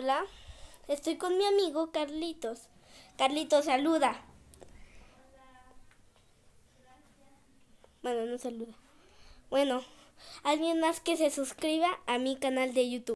Hola, estoy con mi amigo Carlitos. Carlitos, saluda. Bueno, no saluda. Bueno, alguien más que se suscriba a mi canal de YouTube.